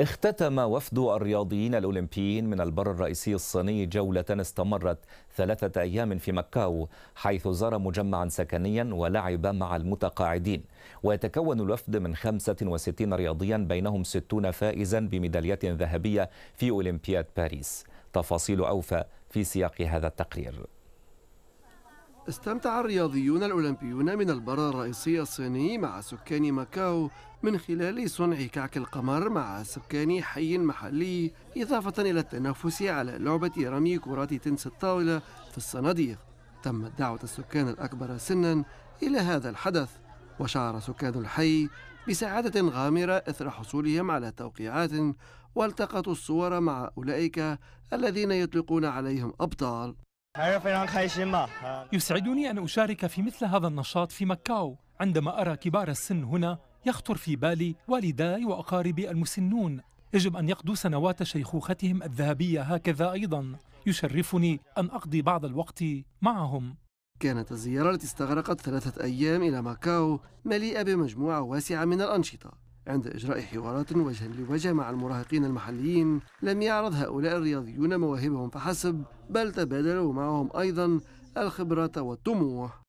اختتم وفد الرياضيين الأولمبيين من البر الرئيسي الصيني جولة استمرت ثلاثة أيام في مكاو حيث زار مجمعا سكنيا ولعب مع المتقاعدين ويتكون الوفد من 65 رياضيا بينهم 60 فائزا بميداليات ذهبية في أولمبياد باريس تفاصيل أوفى في سياق هذا التقرير استمتع الرياضيون الأولمبيون من البر الرئيسي الصيني مع سكان ماكاو من خلال صنع كعك القمر مع سكان حي محلي إضافة إلى التنافس على لعبة رمي كرات تنس الطاولة في الصناديق تمت دعوة السكان الأكبر سنا إلى هذا الحدث وشعر سكان الحي بسعادة غامرة إثر حصولهم على توقيعات والتقطوا الصور مع أولئك الذين يطلقون عليهم أبطال يسعدني أن أشارك في مثل هذا النشاط في مكاو عندما أرى كبار السن هنا يخطر في بالي والداي وأقاربي المسنون يجب أن يقضوا سنوات شيخوختهم الذهبية هكذا أيضا يشرفني أن أقضي بعض الوقت معهم كانت الزيارة التي استغرقت ثلاثة أيام إلى ماكاو مليئة بمجموعة واسعة من الأنشطة عند إجراء حوارات وجها لوجه مع المراهقين المحليين لم يعرض هؤلاء الرياضيون مواهبهم فحسب بل تبادلوا معهم أيضا الخبرة والطموح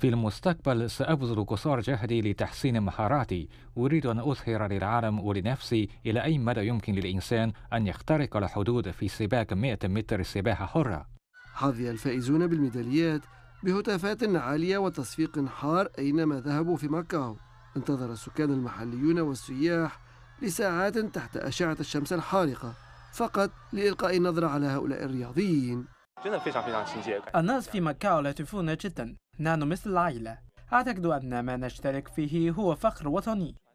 في المستقبل سأبذل قصار جهدي لتحسين مهاراتي أريد أن أظهر للعالم ولنفسي إلى أي مدى يمكن للإنسان أن يخترق الحدود في سباق 100 متر سباحة حرة حظي الفائزون بالميداليات بهتافات عالية وتصفيق حار أينما ذهبوا في ماكاو انتظر السكان المحليون والسياح لساعات تحت أشعة الشمس الحارقة فقط لإلقاء نظرة على هؤلاء الرياضيين الناس في ماكاو لطيفون جدا نحن مثل العائلة أعتقد أن ما نشترك فيه هو فخر وطني